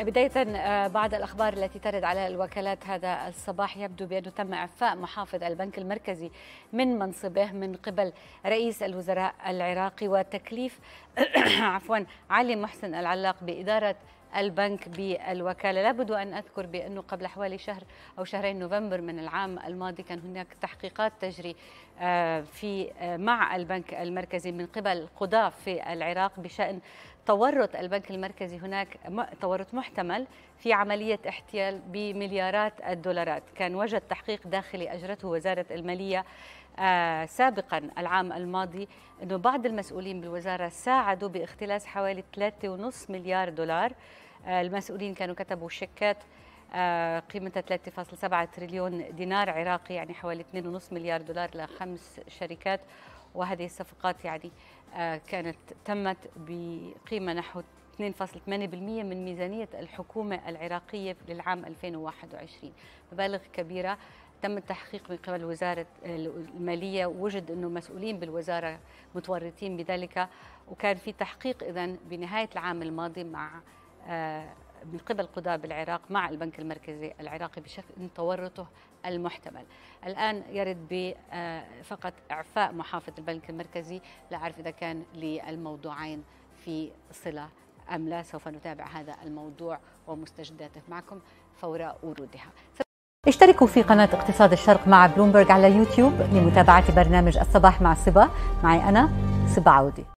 بداية آه، بعد الأخبار التي ترد على الوكالات هذا الصباح يبدو بأنه تم إعفاء محافظ البنك المركزي من منصبه من قبل رئيس الوزراء العراقي وتكليف عفوا علي محسن العلاق بإدارة البنك بالوكالة لابد أن أذكر بأنه قبل حوالي شهر أو شهرين نوفمبر من العام الماضي كان هناك تحقيقات تجري آه، في آه، مع البنك المركزي من قبل قضاة في العراق بشأن تورط البنك المركزي هناك تورط محتمل في عملية احتيال بمليارات الدولارات كان وجد تحقيق داخلي أجرته وزارة المالية آه، سابقا العام الماضي أنه بعض المسؤولين بالوزارة ساعدوا باختلاس حوالي 3.5 مليار دولار آه، المسؤولين كانوا كتبوا شيكات آه، قيمتها 3.7 تريليون دينار عراقي يعني حوالي 2.5 مليار دولار لخمس شركات وهذه الصفقات يعني آه، كانت تمت بقيمة نحو 2.8% من ميزانية الحكومة العراقية للعام 2021 مبالغ كبيرة تم التحقيق من قبل وزارة آه، المالية وجد أنه مسؤولين بالوزارة متورطين بذلك وكان في تحقيق إذا بنهاية العام الماضي مع آه، من قبل قضاء بالعراق مع البنك المركزي العراقي بشكل تورطه المحتمل الآن يرد آه، فقط إعفاء محافظ البنك المركزي لا أعرف إذا كان للموضوعين في صلة أم لا سوف نتابع هذا الموضوع ومستجداته معكم فور ورودها اشتركوا في قناة اقتصاد الشرق مع بلومبرج على يوتيوب لمتابعة برنامج الصباح مع صبا معي أنا صبا عودي